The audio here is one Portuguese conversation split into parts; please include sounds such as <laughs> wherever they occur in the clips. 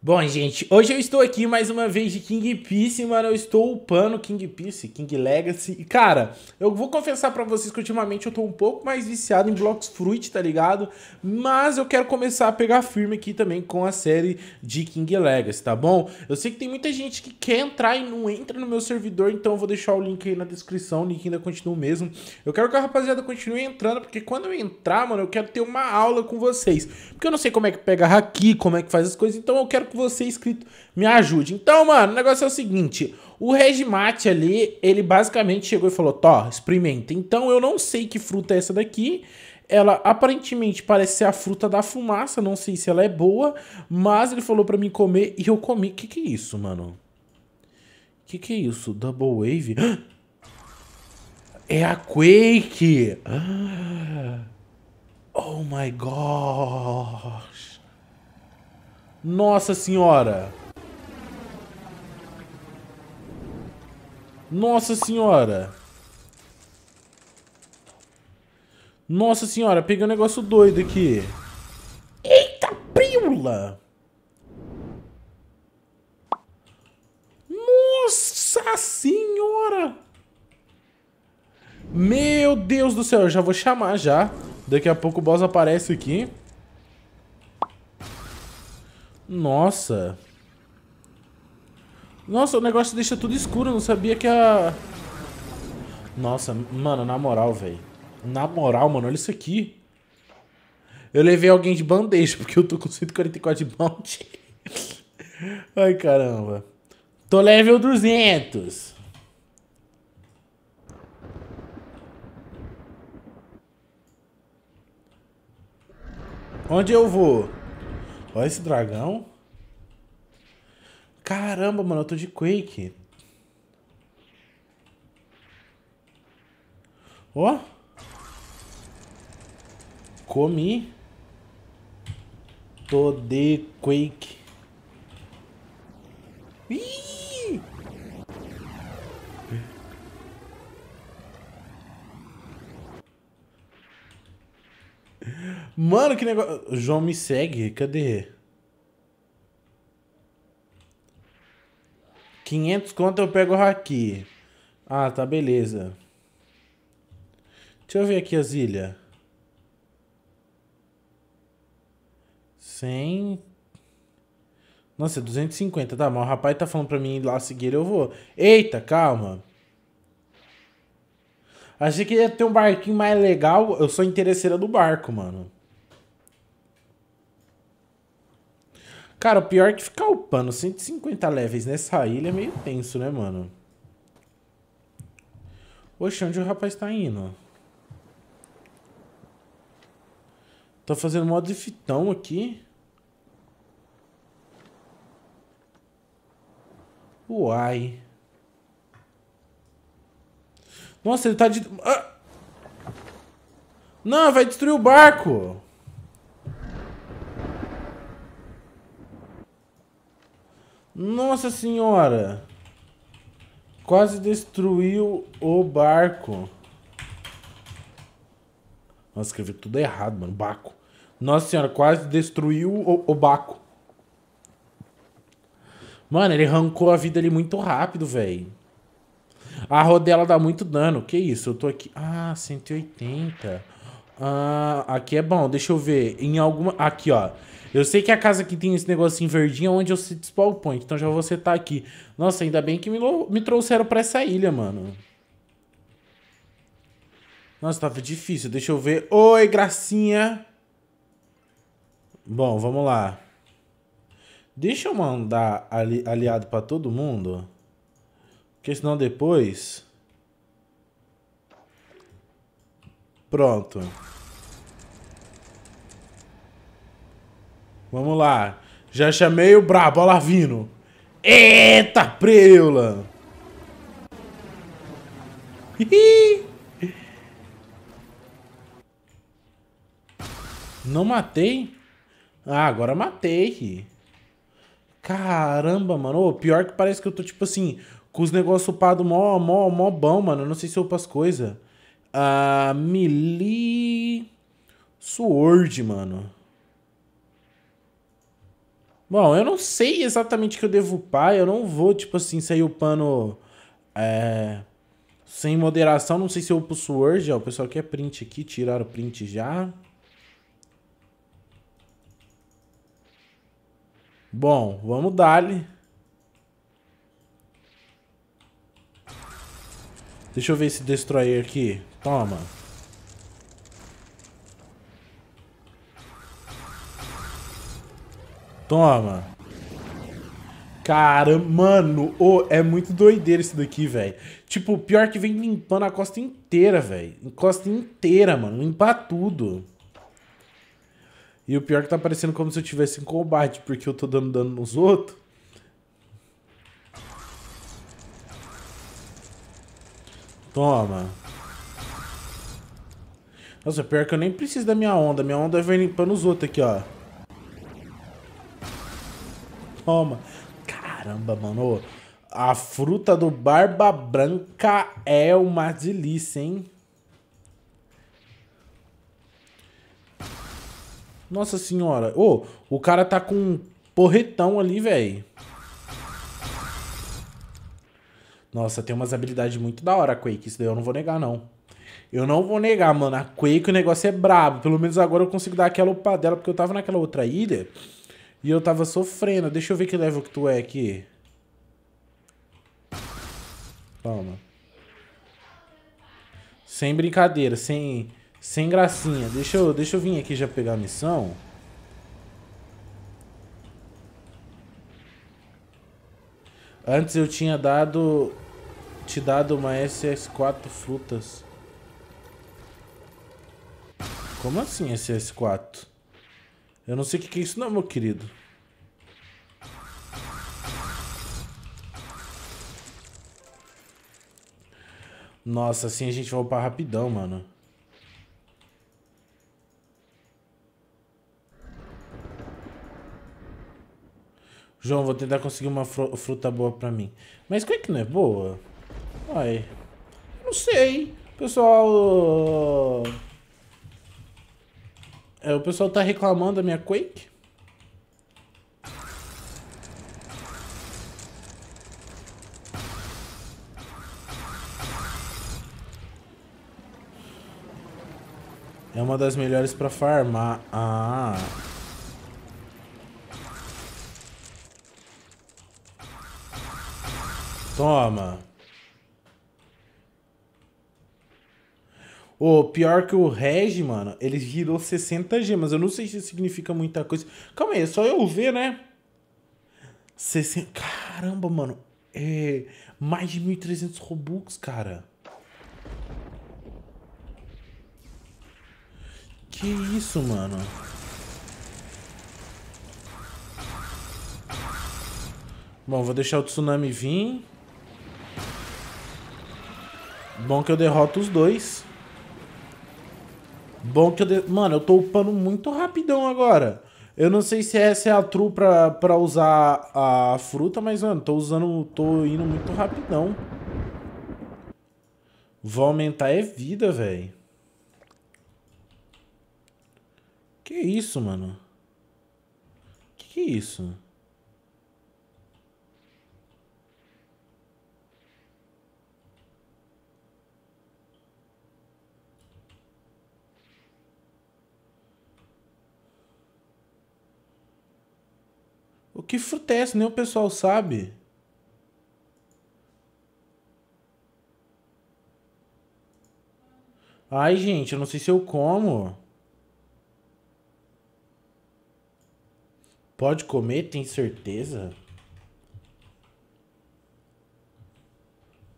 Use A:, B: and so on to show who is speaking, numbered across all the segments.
A: Bom, gente, hoje eu estou aqui mais uma vez de King Piece, mano. Eu estou upando King Piece, King Legacy. E, cara, eu vou confessar para vocês que ultimamente eu tô um pouco mais viciado em Blocks Fruit, tá ligado? Mas eu quero começar a pegar firme aqui também com a série de King Legacy, tá bom? Eu sei que tem muita gente que quer entrar e não entra no meu servidor, então eu vou deixar o link aí na descrição. O link ainda continua o mesmo. Eu quero que a rapaziada continue entrando, porque quando eu entrar, mano, eu quero ter uma aula com vocês. Porque eu não sei como é que pega haki, como é que faz as coisas, então eu quero que você, inscrito, me ajude. Então, mano, o negócio é o seguinte. O Regimate ali, ele basicamente chegou e falou, Tó, experimenta. Então, eu não sei que fruta é essa daqui. Ela aparentemente parece ser a fruta da fumaça, não sei se ela é boa, mas ele falou para mim comer e eu comi. Que que é isso, mano? Que que é isso? Double Wave? <gasps> É a Quake! <gasps> Ah! Oh my gosh! Nossa senhora! Nossa senhora! Nossa senhora, peguei um negócio doido aqui. Eita, priula! Nossa senhora! Meu Deus do céu, eu já vou chamar já. Daqui a pouco o boss aparece aqui. Nossa. Nossa, o negócio deixa tudo escuro. Eu não sabia que a... Nossa, mano, na moral, velho. Na moral, mano, olha isso aqui. Eu levei alguém de bandeja, <laughs> porque eu tô com 144 de bounty. <laughs> Ai, caramba. Tô level 200. Onde eu vou? Olha esse dragão. Caramba, mano, eu tô de Quake. Ó. Oh. Comi. Tô de Quake. negócio. João me segue? Cadê? 500 conto eu pego aqui. Ah, tá, beleza. Deixa eu ver aqui as ilhas. 100. Nossa, 250. É tá, mas o rapaz tá falando pra mim ir lá seguir eu vou. Eita, calma. Achei que ia ter um barquinho mais legal. Eu sou interesseira do barco, mano. Cara, o pior é que ficar upando 150 levels nessa ilha é meio tenso, né, mano? Oxe, onde o rapaz tá indo? Tô fazendo modo de fitão aqui. Uai. Nossa, ele tá de... Ah! Não, vai destruir o barco! Nossa senhora! Quase destruiu o barco. Nossa, escrevi tudo errado, mano. Baco. Nossa senhora, quase destruiu o, o Baco. Mano, ele arrancou a vida ali muito rápido, velho. A rodela dá muito dano. Que isso? Eu tô aqui. Ah, 180. Ah, aqui é bom, deixa eu ver. Em alguma. Aqui, ó. Eu sei que a casa que tem esse negocinho verdinho é onde eu cito spawn point, então já vou setar aqui. Nossa, ainda bem que me, me trouxeram pra essa ilha, mano. Nossa, tava difícil. Deixa eu ver. Oi, gracinha. Bom, vamos lá. Deixa eu mandar ali, aliado pra todo mundo. Porque senão depois... Pronto. Vamos lá. Já chamei o brabo, olha lá vindo. Eita, preula! Hihi! Não matei? Ah, agora matei. Caramba, mano. pior que parece que eu tô, tipo assim, com os negócios upados mó, mó, mó bom, mano. Eu não sei se eu upo as coisas. A Mili Sword, mano. Bom, eu não sei exatamente o que eu devo upar. Eu não vou, tipo assim, sair upando é, sem moderação. Não sei se eu upo Sword. Ó, o pessoal quer print aqui. Tiraram o print já. Bom, vamos dar-lhe. Deixa eu ver esse Destroyer aqui. Toma. Toma. Cara, mano, oh, é muito doideira isso daqui, velho. Tipo, pior que vem limpando a costa inteira, velho. Costa inteira, mano. Limpar tudo. E o pior é que tá parecendo como se eu tivesse em combate, porque eu tô dando dano nos outros. Toma. Nossa, pior que eu nem preciso da minha onda. Minha onda vem limpando os outros aqui, ó. Toma. Caramba, mano. A fruta do Barba Branca é uma delícia, hein? Nossa senhora. Ô, oh, o cara tá com um porretão ali, velho. Nossa, tem umas habilidades muito da hora, Quake. Isso daí eu não vou negar, não. Eu não vou negar, mano. A Quake o negócio é brabo. Pelo menos agora eu consigo dar aquela opa dela, porque eu tava naquela outra ilha e eu tava sofrendo. Deixa eu ver que level que tu é aqui. Toma. Sem brincadeira, sem, sem gracinha. Deixa eu, deixa eu vir aqui já pegar a missão. Antes eu tinha dado... Te dado uma SS4 frutas. Como assim SS4? Eu não sei o que, que é isso não, meu querido. Nossa, assim a gente vai upar rapidão, mano. João, vou tentar conseguir uma fruta boa pra mim. Mas como é que não é boa? Ai. Não sei. Pessoal... É, o pessoal tá reclamando da minha Quake. É uma das melhores pra farmar. Ah... Toma. O pior que o Reg, mano, ele girou 60 gemas. Eu não sei se significa muita coisa. Calma aí, é só eu ver, né? 60... Caramba, mano. É mais de 1.300 Robux, cara. Que isso, mano? Bom, vou deixar o tsunami vir. Bom que eu derroto os dois. Bom que eu. De... Mano, eu tô upando muito rapidão agora. Eu não sei se essa é a tru pra, pra usar a fruta, mas, mano, tô usando. tô indo muito rapidão. Vou aumentar é vida, velho. Que isso, mano? Que que é isso? que fruta é essa? Nem o pessoal sabe. Ai, gente, eu não sei se eu como. Pode comer, tem certeza?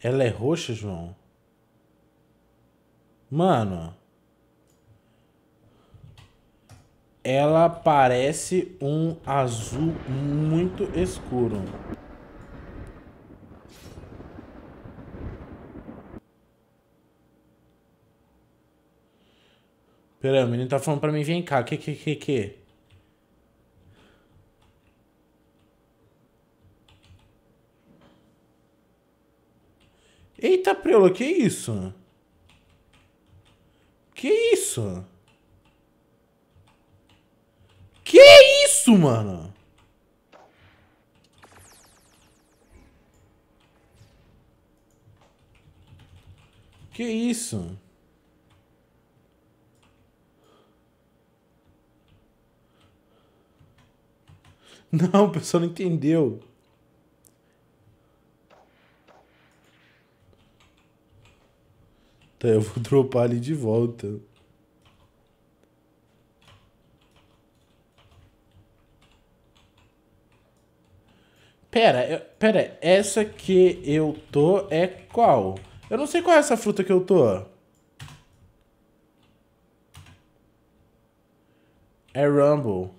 A: Ela é roxa, João? Mano. ela parece um azul muito escuro. Pera, o menino tá falando pra mim, vem cá, que que que que? Eita, Prelo, que isso? Que isso? isso, mano? Que isso? Não, <laughs> o pessoal não entendeu. Tá, eu vou <laughs> dropar ali de volta. Pera, eu, pera, essa que eu tô é qual? Eu não sei qual é essa fruta que eu tô. É Rumble.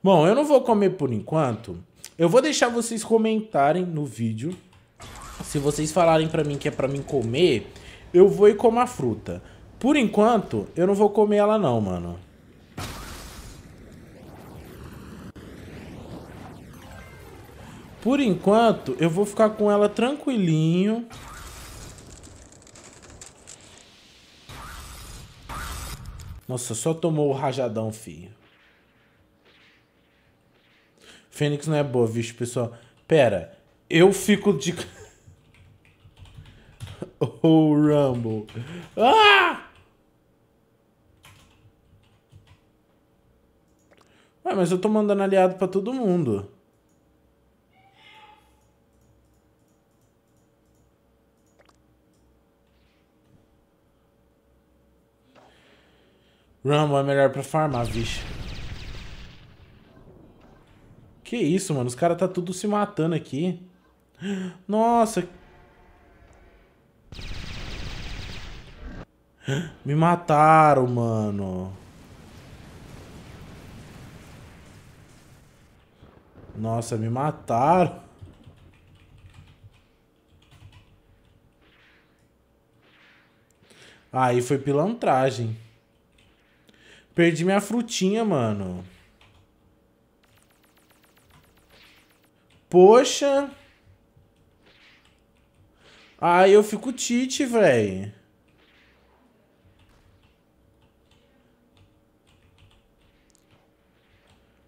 A: Bom, eu não vou comer por enquanto. Eu vou deixar vocês comentarem no vídeo. Se vocês falarem pra mim que é pra mim comer, eu vou e como a fruta. Por enquanto, eu não vou comer ela não, mano. Por enquanto, eu vou ficar com ela tranquilinho. Nossa, só tomou o rajadão, filho. Fênix não é boa, visto, pessoal. Pera, eu fico de... <laughs> oh, Rumble. Ah! Ué, mas eu tô mandando aliado pra todo mundo. Rumble é melhor pra farmar, bicho. Que isso, mano. Os caras tá tudo se matando aqui. Nossa. Me mataram, mano. Nossa, me mataram. Aí foi pilantragem. Perdi minha frutinha, mano. Poxa. Aí eu fico tite, velho.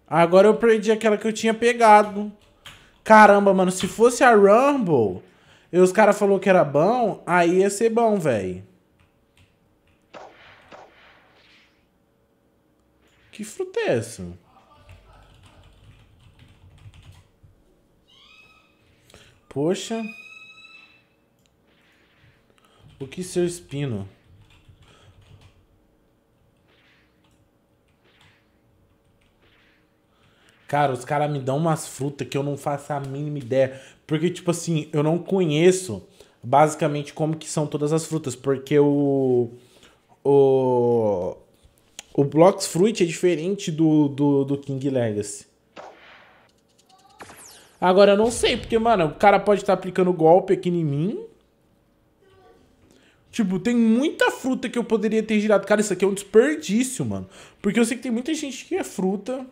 A: Agora eu perdi aquela que eu tinha pegado. Caramba, mano, se fosse a Rumble, e os caras falaram que era bom, aí ia ser bom, velho. Que fruta é essa? Poxa. O que seu espino? Cara, os caras me dão umas frutas que eu não faço a mínima ideia. Porque, tipo assim, eu não conheço basicamente como que são todas as frutas. Porque o. O. O Blox Fruit é diferente do, do, do King Legacy. Agora, eu não sei, porque, mano, o cara pode estar tá aplicando golpe aqui em mim. Tipo, tem muita fruta que eu poderia ter girado. Cara, isso aqui é um desperdício, mano. Porque eu sei que tem muita gente que é fruta.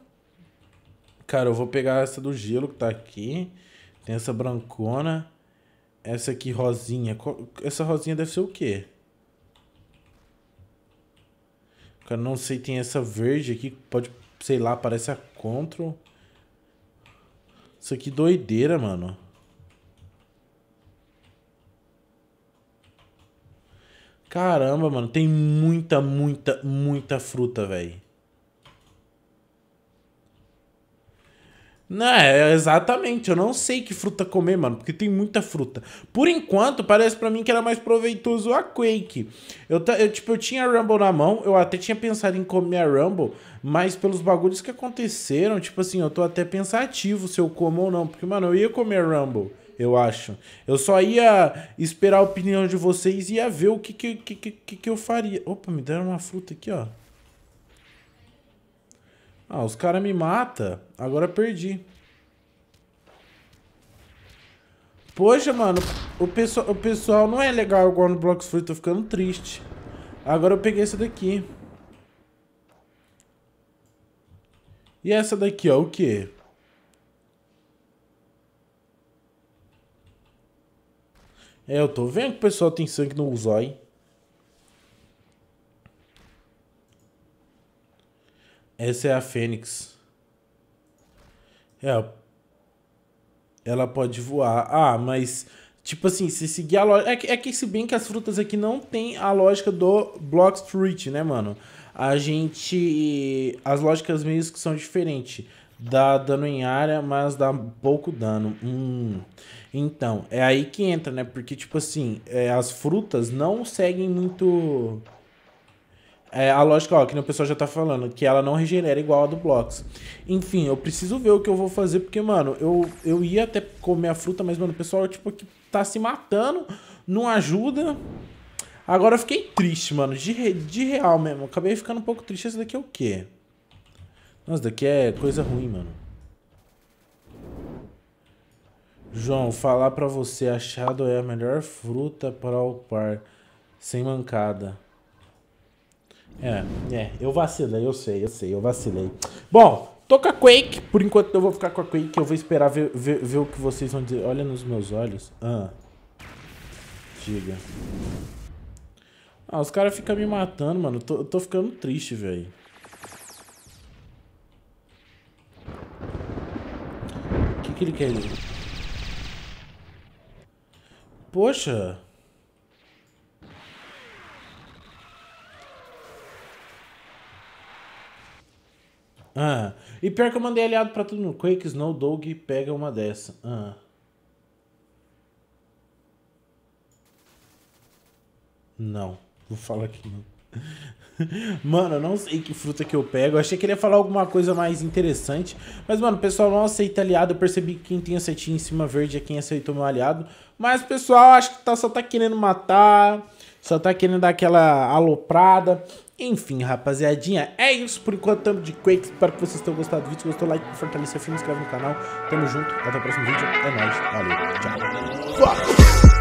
A: Cara, eu vou pegar essa do gelo que tá aqui. Tem essa brancona. Essa aqui rosinha. Essa rosinha deve ser o quê? Cara, não sei, tem essa verde aqui, pode, sei lá, parece a Control. Isso aqui é doideira, mano. Caramba, mano, tem muita, muita, muita fruta, velho. Não, é, é, exatamente. Eu não sei que fruta comer, mano, porque tem muita fruta. Por enquanto, parece para mim que era mais proveitoso a Quake. Eu, eu, tipo, eu tinha a Rumble na mão, eu até tinha pensado em comer a Rumble, mas pelos bagulhos que aconteceram, tipo assim, eu tô até pensativo se eu como ou não, porque, mano, eu ia comer a Rumble, eu acho. Eu só ia esperar a opinião de vocês e ia ver o que que, que, que, que eu faria. Opa, me deram uma fruta aqui, ó. Ah, os caras me matam. Agora perdi. Poxa, mano, o, pesso o pessoal não é legal igual no Blocks Free, tô ficando triste. Agora eu peguei essa daqui. E essa daqui, ó, o quê? É, eu tô vendo que o pessoal tem sangue no zóio. Essa é a Fênix. É. Ela pode voar. Ah, mas... Tipo assim, se seguir a lógica... É que, é que se bem que as frutas aqui não tem a lógica do Block Street, né, mano? A gente... As lógicas meio que são diferentes. Dá dano em área, mas dá pouco dano. Hum. Então, é aí que entra, né? Porque, tipo assim, é, as frutas não seguem muito é, a lógica, ó, que o pessoal já tá falando, que ela não regenera igual a do Blocks. Enfim, eu preciso ver o que eu vou fazer, porque, mano, eu, eu ia até comer a fruta, mas, mano, o pessoal, tipo, que tá se matando, não ajuda. Agora eu fiquei triste, mano, de, de real mesmo. Acabei ficando um pouco triste. Essa daqui é o quê? Nossa, daqui é coisa ruim, mano. João, falar pra você, achado é a melhor fruta para o par, sem mancada. É, é, eu vacilei, eu sei, eu sei, eu vacilei. Bom, tô com a Quake, por enquanto eu vou ficar com a Quake, eu vou esperar ver, ver, ver o que vocês vão dizer. Olha nos meus olhos. Ah, diga. Ah, os caras ficam me matando, mano. Tô, tô ficando triste, velho. O que, que ele quer? Poxa. Ah. E pior que eu mandei aliado pra todo mundo. Quake, Snow, Dog, pega uma dessa. Ah. Não, vou falar aqui não. <laughs> Mano, eu não sei que fruta que eu pego. Eu achei que ele ia falar alguma coisa mais interessante. Mas, mano, o pessoal não aceita aliado. Eu percebi que quem tem a setinha em cima verde é quem aceitou meu aliado. Mas, pessoal, acho que tá, só tá querendo matar. Só tá querendo dar aquela aloprada. Enfim, rapaziadinha, é isso por enquanto, tamo de Quake, espero que vocês tenham gostado do vídeo, se gostou, like, fortalecer o se inscreve no canal, tamo junto, até o próximo vídeo, é nóis, valeu, tchau,